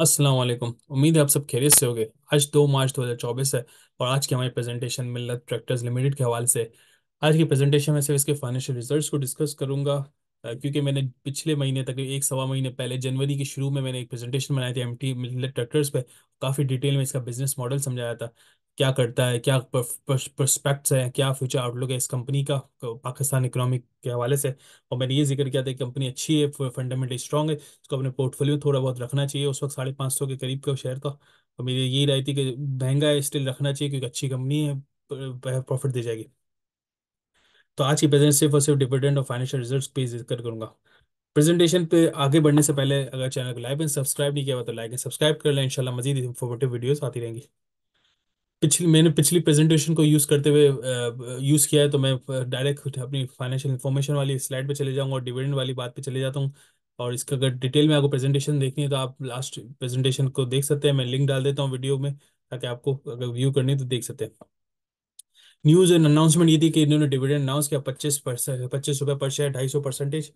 अस्सलाम वालेकुम उम्मीद है आप सब खैरियत से होंगे आज दो मार्च 2024 है और आज की हमारी प्रेजेंटेशन मिल्लत ट्रैक्टर्स लिमिटेड के हवाले से आज की प्रेजेंटेशन में सिर्फ इसके फाइनेंशियल रिजल्ट्स को डिस्कस करूंगा क्योंकि मैंने पिछले महीने तक एक सवा महीने पहले जनवरी के शुरू में मैंने एक प्रेजेंटेशन बनाई थी एम टी ट्रैक्टर्स पर काफ़ी डिटेल में इसका बिजनेस मॉडल समझाया था क्या करता है क्या प्रोस्पेक्ट्स हैं क्या फ्यूचर आउटलुक है इस कंपनी का पाकिस्तान इकोनॉमिक के हवाले से और मैंने ये जिक्र किया था कि कंपनी अच्छी है फंडामेंटली स्ट्रॉग है उसको अपने पोर्टफोलियो थोड़ा बहुत रखना चाहिए उस वक्त साढ़े पाँच सौ के करीब का शेयर था और मेरी यही राय थी कि महंगा है स्टिल रखना चाहिए क्योंकि अच्छी कंपनी है प्रॉफिट दे जाएगी तो आज की प्रेजेंट सिर्फ और सिर्फ डिपेंडेंट और फाइनेंशियल रिजल्ट पे जिक्र करूँगा प्रेजेंटेशन पे आगे बढ़ने से पहले अगर चैनल को लाइक एंड सब्सक्राइब नहीं किया हुआ तो लाइक एंड सब्सक्राइब कर लें इंशाल्लाह मजीद इन्फॉर्मेटिव वीडियोस आती रहेंगी पिछली मैंने पिछली प्रेजेंटेशन को यूज़ करते हुए यूज़ किया है तो मैं डायरेक्ट अपनी फाइनेंशियल इन्फॉर्मेशन वाली स्लाइड पे चले जाऊँगा और डिविडेंड वाली बात पे चले जाता हूँ और इसका अगर डिटेल में आपको प्रेजेंटेशन देखनी है तो आप लास्ट प्रेजेंटेशन को देख सकते हैं मैं लिंक डाल देता हूँ वीडियो में ताकि आपको अगर व्यू करनी है तो देख सकते हैं न्यूज़ एंड अनाउंसमेंट ये थी कि इन्होंने डिविडेंड अनाउंस किया पच्चीस परसेंट पच्चीस रुपये पर शेयर ढाई सौ परसेंटेज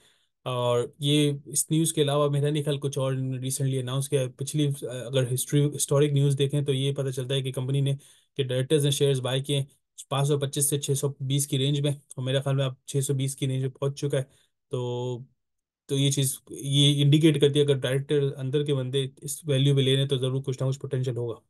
और ये इस न्यूज़ के अलावा मेरा नहीं ख्याल कुछ और रिसेंटली अनाउंस किया पिछली अगर हिस्ट्री हिस्टोरिक न्यूज़ देखें तो ये पता चलता है कि कंपनी ने के डायरेक्टर्स ने शेयर्स बाय किए पाँच सौ पच्चीस से छः सौ बीस की रेंज में और मेरे ख्याल में आप छः सौ बीस की रेंज में पहुँच चुका है तो तो ये चीज़ ये इंडिकेट करती है अगर डायरेक्टर अंदर के बंदे इस वैल्यू पर ले रहे हैं तो ज़रूर कुछ ना कुछ पोटेंशियल होगा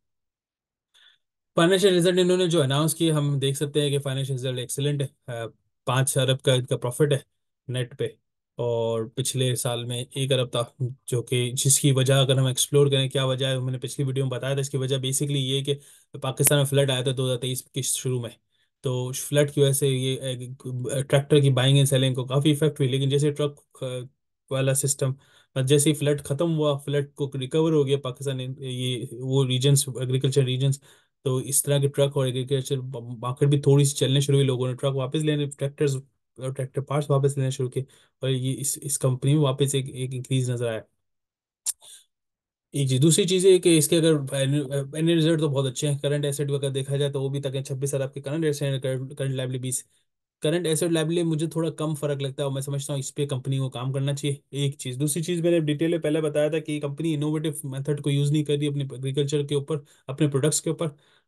फाइनेंशियल रिजल्ट इन्होंने जो अनाउंस किए हम देख सकते हैं कि फाइनेंशियल रिजल्ट एक्सेलेंट है पाँच अरब का इनका प्रॉफिट है नेट पे और पिछले साल में एक अरब था जो कि जिसकी वजह अगर हम एक्सप्लोर करें क्या वजह है मैंने पिछली वीडियो में बताया था इसकी वजह बेसिकली ये कि पाकिस्तान में फ्लड आया था तेईस के शुरू में तो फ्लड की वजह से ये ट्रैक्टर की बाइंग एंड सेलिंग को काफ़ी इफेक्ट हुई लेकिन जैसे ट्रक वाला सिस्टम जैसे ही फ्लड ख़त्म हुआ फ्लड को रिकवर हो गया पाकिस्तान ये वो रीजन्स एग्रीकल्चर रीजन्स तो इस तरह के ट्रक और एग्रीकल्चर मार्केट भी थोड़ी सी चलने शुरू हुई लोगों ने ट्रक वापस लेने ट्रैक्टर्स और ट्रैक्टर पार्ट्स वापस लेना शुरू किए और ये इस इस कंपनी में वापस एक एक इंक्रीज नजर आया एक चीज दूसरी चीज़ है कि इसके अगर एन रिजल्ट तो बहुत अच्छे हैं करंट एसेट अगर देखा जाए तो वो भी तक है छब्बीस हज़ार आपके करंट एसेट करंट लाइबिलिटी बीस करंट एसेट लाइबिलिटी मुझे थोड़ा कम फर्क लगता है और मैं समझता हूँ इस पर कंपनी को काम करना चाहिए एक चीज़ दूसरी चीज़ मैंने डिटेल में पहले बताया था कि कंपनी इनोवेटिव मेथड को यूज़ नहीं कर रही अपने एग्रीकल्चर के ऊपर अपने प्रोडक्ट्स के ऊपर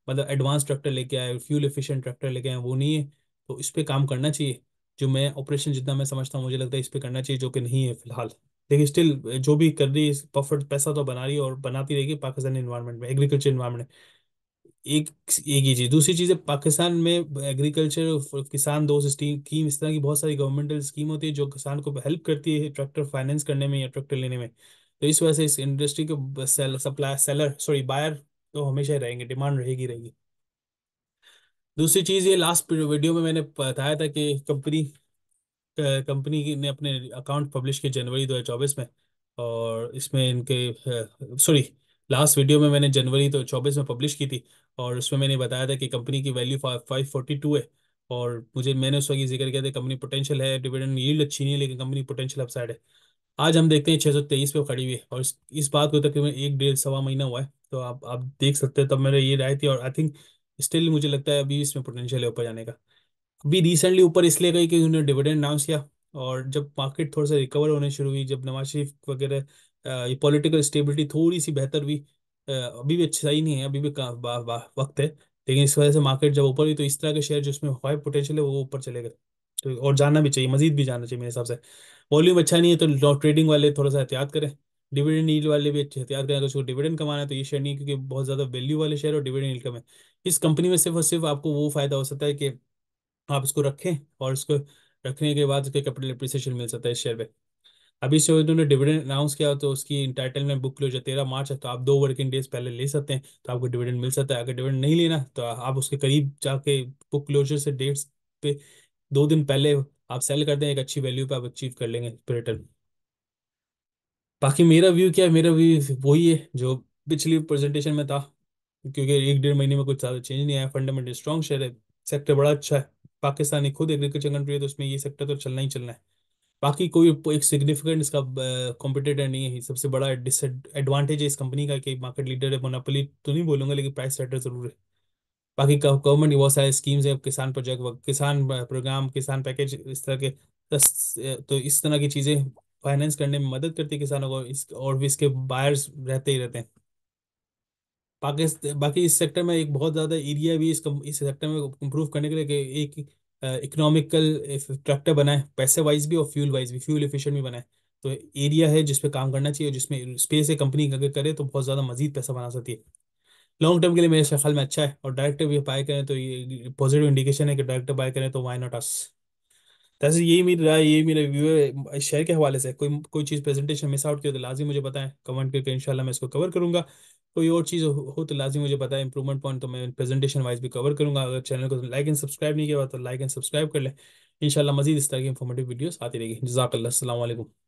मतलब एडवांस ट्रैक्टर लेके आए फ्यूल एफिशिएंट ट्रैक्टर लेके आए वो नहीं है तो इस पर काम करना चाहिए जो मैं ऑपरेशन जितना मैं समझता हूँ मुझे लगता है इस पर करना चाहिए जो कि नहीं है फिलहाल लेकिन स्टिल जो भी कर रही है बफर पैसा तो बना रही है और बनाती रहेगी पाकिस्तानी इन्वायरमेंट में एग्रीकल्चर इन्वायरमेंट एक एक ही चीज़ दूसरी चीज़ है पाकिस्तान में एग्रीकल्चर किसान दोस्त स्कीम इस तरह की बहुत सारी गवर्नमेंटल स्कीम होती है जो किसान को हेल्प करती है ट्रैक्टर फाइनेंस करने में या ट्रैक्टर लेने में तो इस वजह से इस इंडस्ट्री के sale supply seller sorry buyer तो हमेशा ही रहेंगे डिमांड रहेगी रहेगी दूसरी चीज ये लास्ट वीडियो में मैंने बताया था कि कंपनी कंपनी ने अपने अकाउंट पब्लिश किए जनवरी 2024 में और इसमें इनके सॉरी लास्ट वीडियो में मैंने जनवरी तो चौबीस में पब्लिश की थी और उसमें मैंने बताया था कि कंपनी की वैल्यू फाइव फोर्टी टू है और मुझे मैंने उस वक्त जिक्र किया था कंपनी पोटेंशियल है डिविडेंड यील्ड अच्छी नहीं है लेकिन कंपनी पोटेंशियल अपसाइड है आज हम देखते हैं छः सौ तेईस पे खड़ी हुई है और इस, इस बात को तकरीबन एक डेढ़ सवा महीना हुआ है तो आप आप देख सकते हैं तब मेरे ये राय थी और आई थिंक स्टिल मुझे लगता है अभी इसमें पोटेंशियल है ऊपर जाने का अभी रिसेंटली ऊपर इसलिए गई कि उन्होंने डिविडेंड अनाउंस किया और जब मार्केट थोड़ा सा रिकवर होने शुरू हुई जब नवाज शरीफ वगैरह ये पॉलिटिकल स्टेबिलिटी थोड़ी सी बेहतर हुई अभी भी अच्छा ही नहीं है अभी भी बा, बा, वक्त है लेकिन इस वजह से मार्केट जब ऊपर हुई तो इस तरह के शेयर जिसमें हाई पोटेंशियल है वो ऊपर चले गए तो और जाना भी चाहिए मजीद भी जानना चाहिए मेरे हिसाब से वॉल्यूम अच्छा नहीं है तो ट्रेडिंग वाले थोड़ा सा एहतियात करें डिविडेंड नील वाले भी हथियार करें अगर उसको डिविडेंड कमाना है तो ये शेयर नहीं क्योंकि बहुत ज़्यादा वैल्यू वाले शेयर और डिविडेंड इनकम है इस कंपनी में सिर्फ और सिर्फ आपको वो फायदा हो सकता है कि आप इसको रखें और इसको रखने के बाद उसके कैपिटल अप्रिसिएशन मिल सकता है इस शेयर पे अभी से उन्होंने डिविडेंड अनाउंस किया तो उसकी इंटाइटलमेंट बुक क्लोज है तेरह मार्च है तो आप दो वर्किंग डेज पहले ले सकते हैं तो आपको डिविडेंड मिल सकता है अगर डिविडेंड नहीं लेना तो आप उसके करीब जाके बुक क्लोजर से डेट्स पे दो दिन पहले आप सेल कर दें एक अच्छी वैल्यू पे आप अचीव कर लेंगे रिटर्न बाकी मेरा व्यू क्या है मेरा व्यू वही है जो पिछली प्रेजेंटेशन में था क्योंकि एक डेढ़ महीने में कुछ ज्यादा चेंज नहीं आया फंडामेंटल स्ट्रॉन्ग शेयर है सेक्टर बड़ा अच्छा है पाकिस्तानी खुद एग्रीकल्चर कंट्री है तो उसमें ये सेक्टर तो चलना ही चलना है बाकी कोई एक सिग्निफिकेंट इसका कॉम्पिटेटर नहीं है सबसे बड़ा डिसएडवांटेज है इस कंपनी का कि मार्केट लीडर है मोनापली तो नहीं बोलूंगा लेकिन प्राइस सेटर जरूर है बाकी गवर्नमेंट की बहुत सारी स्कीम्स है किसान प्रोजेक्ट किसान प्रोग्राम किसान पैकेज इस तरह के तो इस तरह की चीज़ें फाइनेंस करने में मदद करती है किसानों को इस और भी इसके बायर्स रहते ही रहते हैं पाकिस्तान बाकी इस सेक्टर में एक बहुत ज़्यादा एरिया भी इस इस सेक्टर में इम्प्रूव करने के लिए एक इकोनॉमिकल ट्रैक्टर बनाए पैसे वाइज भी और फ्यूल वाइज भी फ्यूल इफिशेंट भी बनाए तो एरिया है जिसपे काम करना चाहिए जिसमें स्पेस है कंपनी अगर करे तो बहुत ज़्यादा मजीद पैसा बना सकती है लॉन्ग टर्म के लिए मेरे ख्याल में अच्छा है और डायरेक्टर भी बाय करें तो ये पॉजिटिव इंडिकेशन है कि डायरेक्टर बाय करें तो वाई नॉट अस वैसे यही मेरी राय यही मेरे व्यू है शेयर के हवाले से कोई कोई चीज़ प्रेजेंटेशन मिस आउट की हो तो लाजी मुझे बताएं कमेंट करके इंशाल्लाह मैं इसको कवर करूंगा कोई और चीज़ हो तो लाजी मुझे बताएं इंप्रूवमेंट पॉइंट तो मैं प्रेजेंटेशन वाइज भी कवर करूंगा अगर चैनल को तो लाइक एंड सब्सक्राइब नहीं किया तो लाइक एंड सब्सक्राइब कर लें इंशाल्लाह मजीद इस तरह की इंफॉर्मेटिव वीडियोस आती रहेगी जजाकल्ला असल